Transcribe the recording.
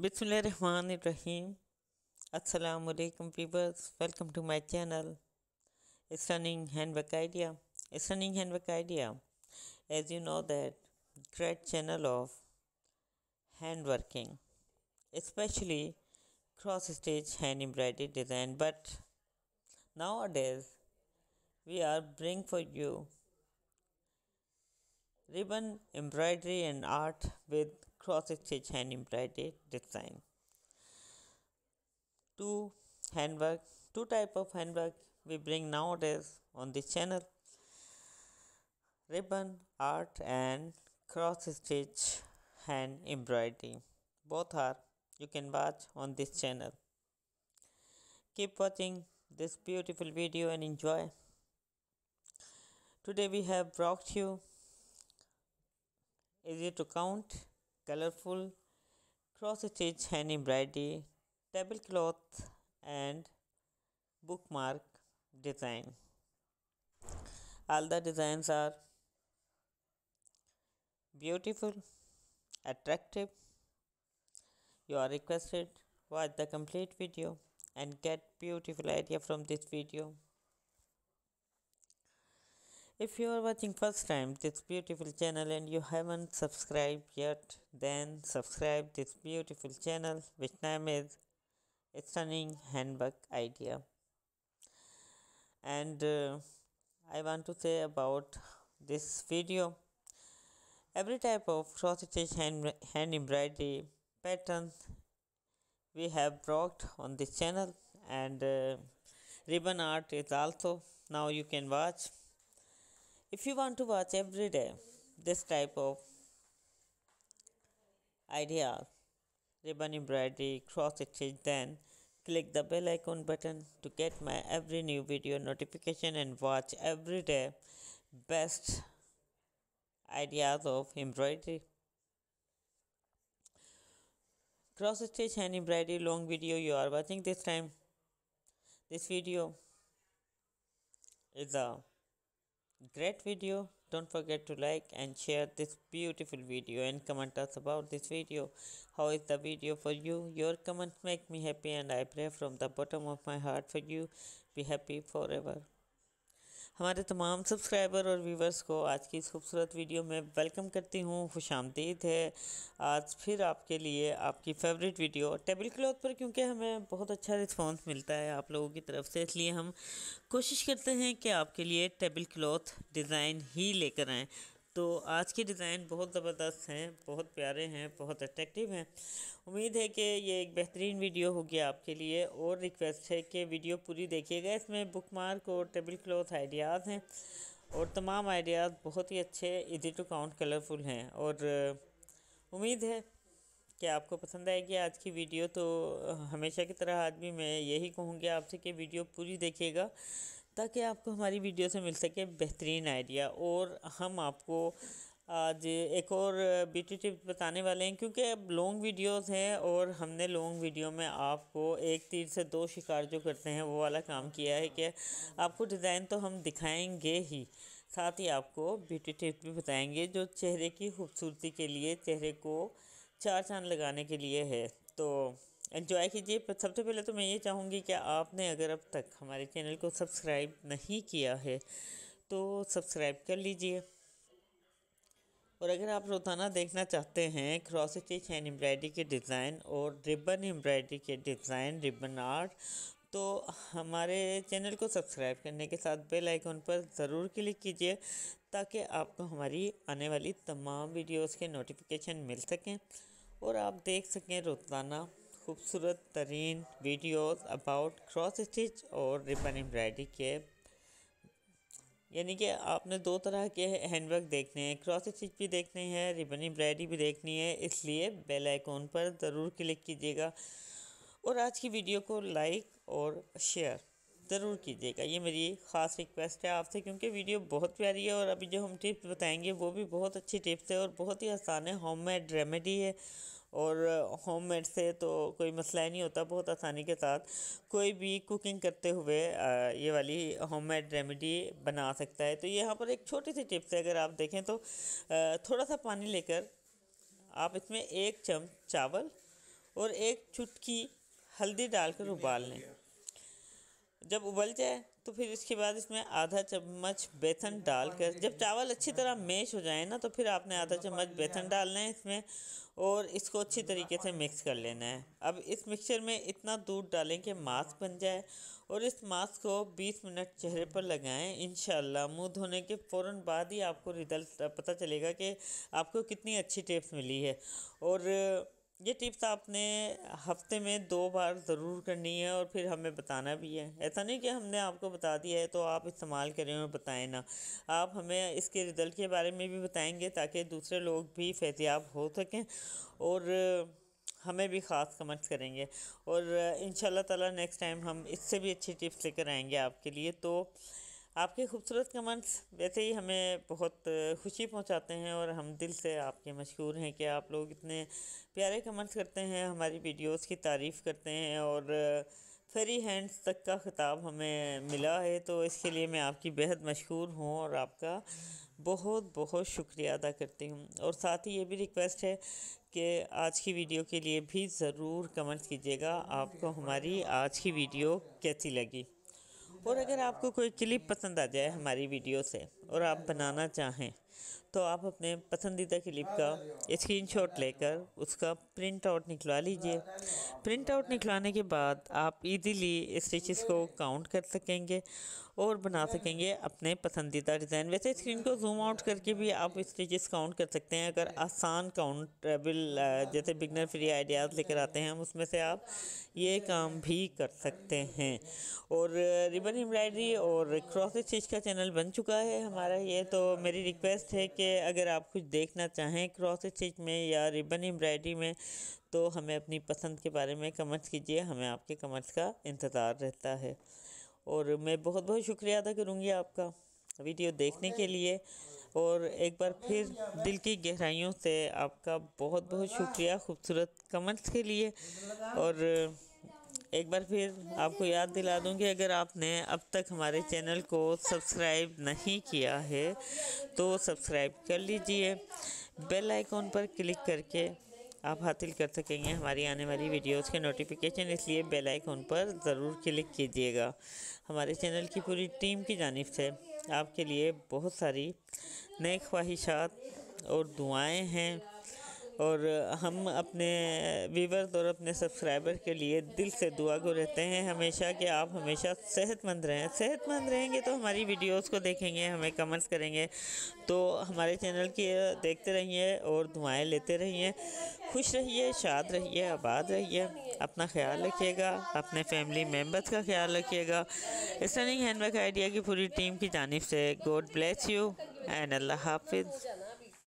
Bismillahirrahmanirrahim. Assalamu alaikum viewers. Welcome to my channel. Stunning handwork idea. Stunning handwork idea. As you know that great channel of handworking, especially cross stitch hand embroidery design. But nowadays we are bring for you ribbon embroidery and art with cross stitch hand imprinted design. Two handwork, two type of handwork we bring nowadays on this channel. Ribbon art and cross stitch hand embroidery. Both are you can watch on this channel. Keep watching this beautiful video and enjoy. Today we have brought you easy to count colorful cross stitch and embroidery tablecloth and bookmark design all the designs are beautiful attractive you are requested watch the complete video and get beautiful idea from this video if you are watching first time this beautiful channel and you haven't subscribed yet, then subscribe this beautiful channel which name is Stunning Handbag Idea. And uh, I want to say about this video. Every type of cross stitch hand, hand embroidery pattern we have brought on this channel and uh, ribbon art is also now you can watch if you want to watch every day this type of idea ribbon embroidery cross stitch then click the bell icon button to get my every new video notification and watch every day best ideas of embroidery cross stitch and embroidery long video you are watching this time this video is a great video don't forget to like and share this beautiful video and comment us about this video how is the video for you your comments make me happy and i pray from the bottom of my heart for you be happy forever हमारे तमाम subscriber और viewers को आज की इस खूबसूरत video में welcome करती हूँ खुश आमदीद है आज फिर आपके लिए आपकी फेवरेट वीडियो टेबल क्लॉथ पर क्योंकि हमें बहुत अच्छा रिस्पांस मिलता है आप लोगों की तरफ से इसलिए हम कोशिश करते हैं कि आपके लिए टेबल क्लॉथ डिज़ाइन ही लेकर आएँ तो आज के डिज़ाइन बहुत ज़बरदस्त हैं बहुत प्यारे हैं बहुत अट्रैक्टिव हैं उम्मीद है कि ये एक बेहतरीन वीडियो होगी आपके लिए और रिक्वेस्ट है कि वीडियो पूरी देखिएगा इसमें बुक मार्क और टेबल क्लॉथ आइडियाज़ हैं और तमाम आइडियाज़ बहुत ही अच्छे इजी टू काउंट कलरफुल हैं और उम्मीद है कि आपको पसंद आएगी आज की वीडियो तो हमेशा की तरह आज भी मैं यही कहूँगी आपसे कि वीडियो पूरी देखिएगा ताकि आपको हमारी वीडियो से मिल सके बेहतरीन आइडिया और हम आपको आज एक और ब्यूटी टिप्स बताने वाले हैं क्योंकि अब लॉन्ग वीडियोस हैं और हमने लॉन्ग वीडियो में आपको एक तीर से दो शिकार जो करते हैं वो वाला काम किया है कि आपको डिज़ाइन तो हम दिखाएंगे ही साथ ही आपको ब्यूटी टिप्स भी बताएंगे जो चेहरे की खूबसूरती के लिए चेहरे को चार चांद लगाने के लिए है तो एंजॉय कीजिए सबसे पहले तो मैं ये चाहूँगी कि आपने अगर अब तक हमारे चैनल को सब्सक्राइब नहीं किया है तो सब्सक्राइब कर लीजिए और अगर आप रोज़ाना देखना चाहते हैं क्रॉस स्टिच एंड एम्ब्रायड्री के डिज़ाइन और रिबन एम्ब्रॉयडरी के डिज़ाइन रिबन आर्ट तो हमारे चैनल को सब्सक्राइब करने के साथ बेल आइकन पर ज़रूर क्लिक कीजिए ताकि आपको हमारी आने वाली तमाम वीडियोस के नोटिफिकेशन मिल सकें और आप देख सकें रोज़ाना खूबसूरत तरीन वीडियोस अबाउट क्रॉस स्टिच और रिबन एम्ब्रायडरी के यानी कि आपने दो तरह के हैंडवर्क देखने हैं क्रॉस स्टिच भी देखने हैं रिबन एम्ब्रायडरी भी देखनी है इसलिए बेल आइकॉन पर ज़रूर क्लिक कीजिएगा और आज की वीडियो को लाइक और शेयर ज़रूर कीजिएगा ये मेरी ख़ास रिक्वेस्ट है आपसे क्योंकि वीडियो बहुत प्यारी है और अभी जो हम टिप्स बताएंगे वो भी बहुत अच्छी टिप्स है और बहुत ही आसान है होम मेड रेमेडी है और होम मेड से तो कोई मसला ही नहीं होता बहुत आसानी के साथ कोई भी कुकिंग करते हुए ये वाली होम मेड रेमेडी बना सकता है तो यहाँ पर एक छोटी सी टिप्स है अगर आप देखें तो थोड़ा सा पानी लेकर आप इसमें एक चम्मच चावल और एक चुटकी हल्दी डालकर उबाल लें जब उबल जाए तो फिर इसके बाद इसमें आधा चम्मच बेसन डालकर जब चावल अच्छी तरह मैश हो जाए ना तो फिर आपने आधा चम्मच बेसन डालना है इसमें और इसको अच्छी तरीके से मिक्स कर लेना है अब इस मिक्सचर में इतना दूध डालें कि मास्क बन जाए और इस मास्क को 20 मिनट चेहरे पर लगाएं इन मुंह धोने के फ़ौर बाद ही आपको रिजल्ट पता चलेगा कि आपको कितनी अच्छी टिप्स मिली है और ये टिप्स आपने हफ्ते में दो बार ज़रूर करनी है और फिर हमें बताना भी है ऐसा नहीं कि हमने आपको बता दिया है तो आप इस्तेमाल करें और बताएं ना आप हमें इसके रिज़ल्ट के बारे में भी बताएंगे ताकि दूसरे लोग भी फैजियाब हो सकें और हमें भी ख़ास कमेंट्स करेंगे और इन ताला नेक्स्ट टाइम हम इससे भी अच्छी टिप्स लेकर आएंगे आपके लिए तो आपके खूबसूरत कमेंट्स वैसे ही हमें बहुत खुशी पहुंचाते हैं और हम दिल से आपके मशहूर हैं कि आप लोग इतने प्यारे कमेंट्स करते हैं हमारी वीडियोस की तारीफ़ करते हैं और फ्री हैंड्स तक का ख़िताब हमें मिला है तो इसके लिए मैं आपकी बेहद मशहूर हूँ और आपका बहुत बहुत शुक्रिया अदा करती हूँ और साथ ही ये भी रिक्वेस्ट है कि आज की वीडियो के लिए भी ज़रूर कमेंट कीजिएगा आपको हमारी आज की वीडियो कैसी लगी और अगर आपको कोई क्लिप पसंद आ जाए हमारी वीडियो से और आप बनाना चाहें तो आप अपने पसंदीदा क्लिप का स्क्रीन शॉट लेकर उसका प्रिंट आउट निकलवा लीजिए प्रिंट आउट निकलवाने के बाद आप इजीली स्टिचेस को काउंट कर सकेंगे और बना सकेंगे अपने पसंदीदा डिज़ाइन वैसे स्क्रीन को जूम आउट करके भी आप स्टिचेस काउंट कर सकते हैं अगर आसान काउंटेबल जैसे बिगनर फ्री आइडियाज़ लेकर आते हैं हम उसमें से आप ये काम भी कर सकते हैं और रिबन एम्ब्रॉयडरी और क्रॉस स्टिच का चैनल बन चुका है हमारा हमारा ये तो मेरी रिक्वेस्ट है कि अगर आप कुछ देखना चाहें क्रॉस स्टिच में या रिबन एम्ब्रॉयडरी में तो हमें अपनी पसंद के बारे में कमेंट्स कीजिए हमें आपके कमेंट्स का इंतज़ार रहता है और मैं बहुत बहुत शुक्रिया अदा करूँगी आपका वीडियो देखने के लिए और एक बार फिर दिल की गहराइयों से आपका बहुत बहुत शुक्रिया खूबसूरत कमेंट्स के लिए और एक बार फिर आपको याद दिला दूंगी अगर आपने अब तक हमारे चैनल को सब्सक्राइब नहीं किया है तो सब्सक्राइब कर लीजिए बेल आइकॉन पर क्लिक करके आप हासिल कर सकेंगे हमारी आने वाली वीडियोस के नोटिफिकेशन इसलिए बेल आइकॉन पर ज़रूर क्लिक कीजिएगा हमारे चैनल की पूरी टीम की जानब से आपके लिए बहुत सारी नए ख्वाहिशात और दुआएँ हैं और हम अपने व्यूवर्स और अपने सब्सक्राइबर के लिए दिल से दुआ को रहते हैं हमेशा कि आप हमेशा सेहतमंद रहें सेहतमंद रहेंगे तो हमारी वीडियोस को देखेंगे हमें कमेंट्स करेंगे तो हमारे चैनल की देखते रहिए और दुआएं लेते रहिए खुश रहिए शाद रहिए आबाद रहिए अपना ख्याल रखिएगा अपने फैमिली मेम्बर्स का ख्याल रखिएगा इस रनिंग हैंडवर्क आइडिया की पूरी टीम की जानब से God bless you and Allah हाफिज़